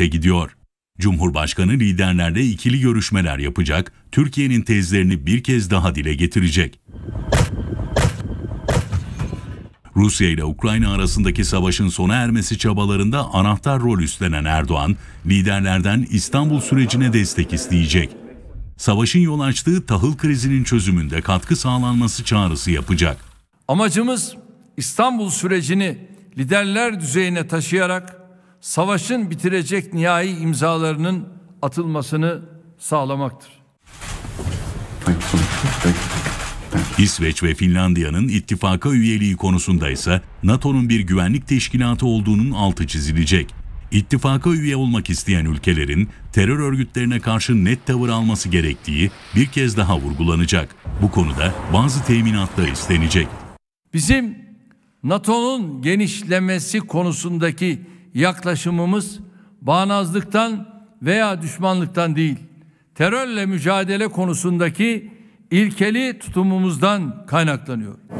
birlikte gidiyor. Cumhurbaşkanı liderlerle ikili görüşmeler yapacak, Türkiye'nin tezlerini bir kez daha dile getirecek. Rusya ile Ukrayna arasındaki savaşın sona ermesi çabalarında anahtar rol üstlenen Erdoğan, liderlerden İstanbul sürecine destek isteyecek. Savaşın yol açtığı tahıl krizinin çözümünde katkı sağlanması çağrısı yapacak. Amacımız İstanbul sürecini liderler düzeyine taşıyarak savaşın bitirecek nihai imzalarının atılmasını sağlamaktır. İsveç ve Finlandiya'nın ittifaka üyeliği konusunda ise NATO'nun bir güvenlik teşkilatı olduğunun altı çizilecek. İttifaka üye olmak isteyen ülkelerin terör örgütlerine karşı net tavır alması gerektiği bir kez daha vurgulanacak. Bu konuda bazı teminatlar istenecek. Bizim NATO'nun genişlemesi konusundaki yaklaşımımız bağnazlıktan veya düşmanlıktan değil, terörle mücadele konusundaki ilkeli tutumumuzdan kaynaklanıyor.